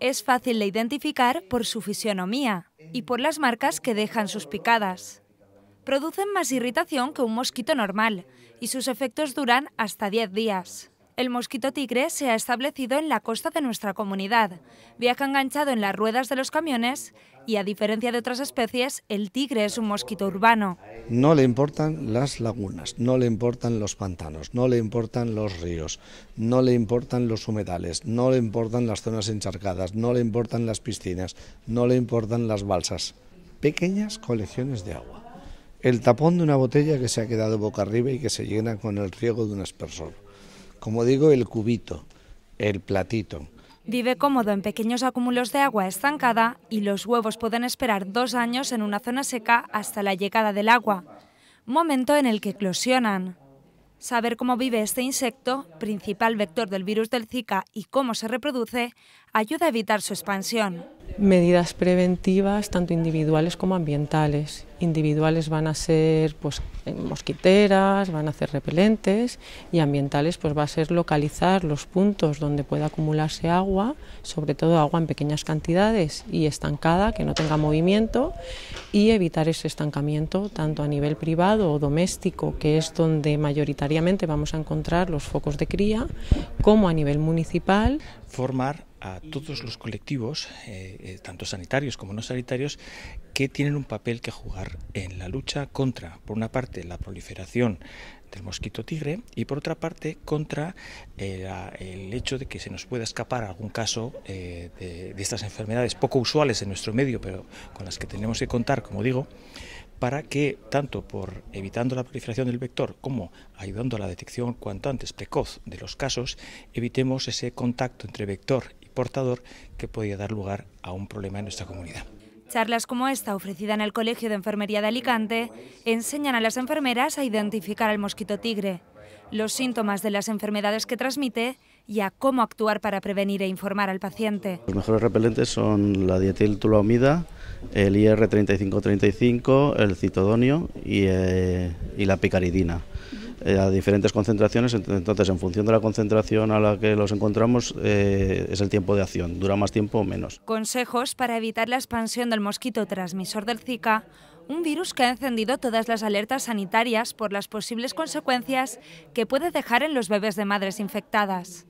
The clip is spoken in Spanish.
Es fácil de identificar por su fisionomía y por las marcas que dejan sus picadas. Producen más irritación que un mosquito normal y sus efectos duran hasta 10 días. El mosquito tigre se ha establecido en la costa de nuestra comunidad. Viaja enganchado en las ruedas de los camiones y, a diferencia de otras especies, el tigre es un mosquito urbano. No le importan las lagunas, no le importan los pantanos, no le importan los ríos, no le importan los humedales, no le importan las zonas encharcadas, no le importan las piscinas, no le importan las balsas. Pequeñas colecciones de agua el tapón de una botella que se ha quedado boca arriba y que se llena con el riego de un aspersor como digo, el cubito, el platito. Vive cómodo en pequeños acúmulos de agua estancada y los huevos pueden esperar dos años en una zona seca hasta la llegada del agua, momento en el que eclosionan. Saber cómo vive este insecto, principal vector del virus del Zika, y cómo se reproduce, ayuda a evitar su expansión. Medidas preventivas, tanto individuales como ambientales, individuales van a ser pues, mosquiteras, van a ser repelentes y ambientales pues va a ser localizar los puntos donde pueda acumularse agua, sobre todo agua en pequeñas cantidades y estancada, que no tenga movimiento y evitar ese estancamiento tanto a nivel privado o doméstico, que es donde mayoritariamente vamos a encontrar los focos de cría, como a nivel municipal. Formar a todos los colectivos, eh, eh, tanto sanitarios como no sanitarios, que tienen un papel que jugar en la lucha contra, por una parte, la proliferación del mosquito tigre y por otra parte contra eh, el hecho de que se nos pueda escapar algún caso eh, de, de, estas enfermedades poco usuales en nuestro medio pero con las que tenemos que contar como digo para que tanto por evitando la proliferación del vector como ayudando a la detección cuanto antes precoz de los casos evitemos ese contacto entre vector y portador que podría dar lugar a un problema en nuestra comunidad. Charlas como esta, ofrecida en el Colegio de Enfermería de Alicante, enseñan a las enfermeras a identificar al mosquito tigre, los síntomas de las enfermedades que transmite y a cómo actuar para prevenir e informar al paciente. Los mejores repelentes son la dietiltulamida, el IR3535, el citodonio y, eh, y la picaridina. Eh, a diferentes concentraciones, entonces en función de la concentración a la que los encontramos eh, es el tiempo de acción, dura más tiempo o menos. Consejos para evitar la expansión del mosquito transmisor del Zika, un virus que ha encendido todas las alertas sanitarias por las posibles consecuencias que puede dejar en los bebés de madres infectadas.